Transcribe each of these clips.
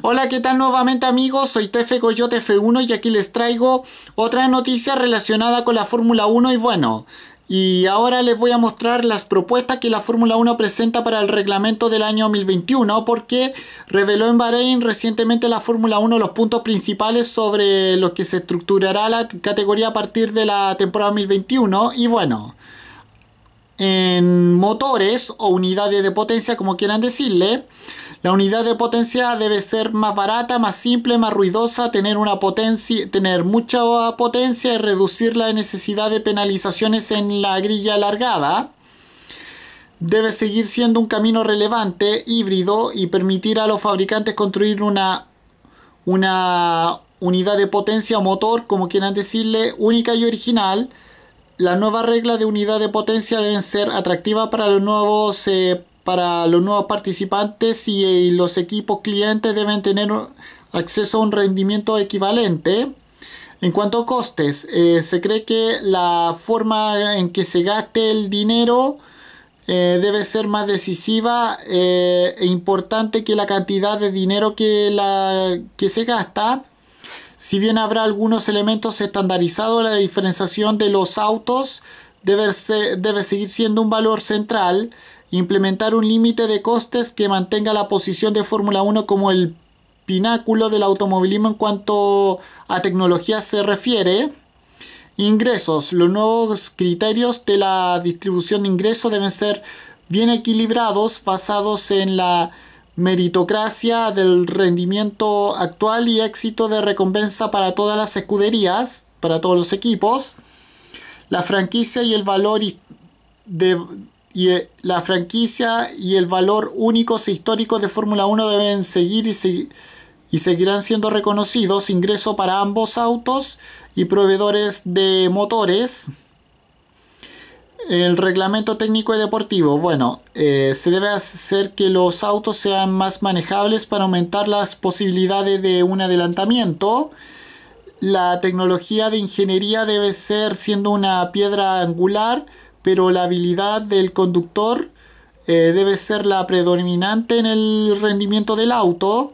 Hola, ¿qué tal nuevamente amigos? Soy Tefe Coyote F1 y aquí les traigo otra noticia relacionada con la Fórmula 1 y bueno, y ahora les voy a mostrar las propuestas que la Fórmula 1 presenta para el reglamento del año 2021 porque reveló en Bahrein recientemente la Fórmula 1 los puntos principales sobre los que se estructurará la categoría a partir de la temporada 2021 y bueno, en motores o unidades de potencia como quieran decirle, la unidad de potencia debe ser más barata, más simple, más ruidosa, tener, una potencia, tener mucha potencia y reducir la necesidad de penalizaciones en la grilla alargada. Debe seguir siendo un camino relevante, híbrido, y permitir a los fabricantes construir una, una unidad de potencia o motor, como quieran decirle, única y original. Las nuevas reglas de unidad de potencia deben ser atractivas para los nuevos eh, para los nuevos participantes eh, y, los equipos clientes deben tener acceso a un rendimiento equivalente. En cuanto a costes, eh, se cree que la forma en que se gaste el dinero eh, debe ser más decisiva e importante que la cantidad de dinero que, la, que se gasta. Si bien habrá algunos elementos estandarizados, la diferenciación de los autos debe seguir siendo un valor central implementar un límite de costes que mantenga la posición de Fórmula 1 como el pináculo del automovilismo en cuanto a tecnología se refiere. Ingresos. Los nuevos criterios de la distribución de ingresos deben ser bien equilibrados, basados en la meritocracia del rendimiento actual y éxito de recompensa para todas las escuderías, para todos los equipos. La franquicia y el valor de, y eh, la franquicia y el valor únicos e históricos de Fórmula 1 deben seguir y, seguirán siendo reconocidos. Ingreso para ambos autos y proveedores de motores. El reglamento técnico y deportivo. Bueno, eh, se debe hacer que los autos sean más manejables para aumentar las posibilidades de un adelantamiento. La tecnología de ingeniería debe ser siendo una piedra angular pero la habilidad del conductor eh, debe ser la predominante en el rendimiento del auto.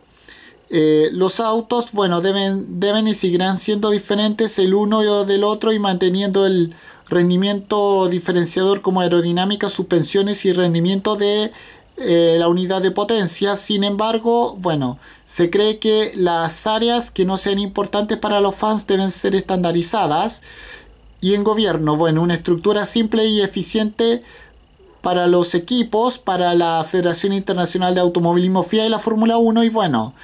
Eh, los autos, bueno, deben, deben y seguirán siendo diferentes el uno del otro y manteniendo el rendimiento diferenciador como aerodinámica, suspensiones y rendimiento de eh, la unidad de potencia. Sin embargo, bueno, se cree que las áreas que no sean importantes para los fans deben ser estandarizadas y en gobierno. Bueno, una estructura simple y eficiente para los equipos, para la Federación Internacional de Automovilismo FIA y la Fórmula 1 y bueno.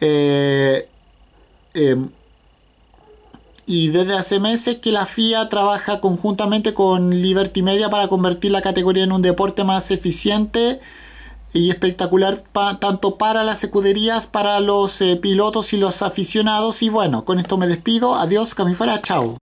Eh, eh, y desde hace meses que la FIA trabaja conjuntamente con Liberty Media para convertir la categoría en un deporte más eficiente y espectacular tanto para las escuderías, para los eh, pilotos y los aficionados. Y bueno, con esto me despido. Adiós, fuera, Chao.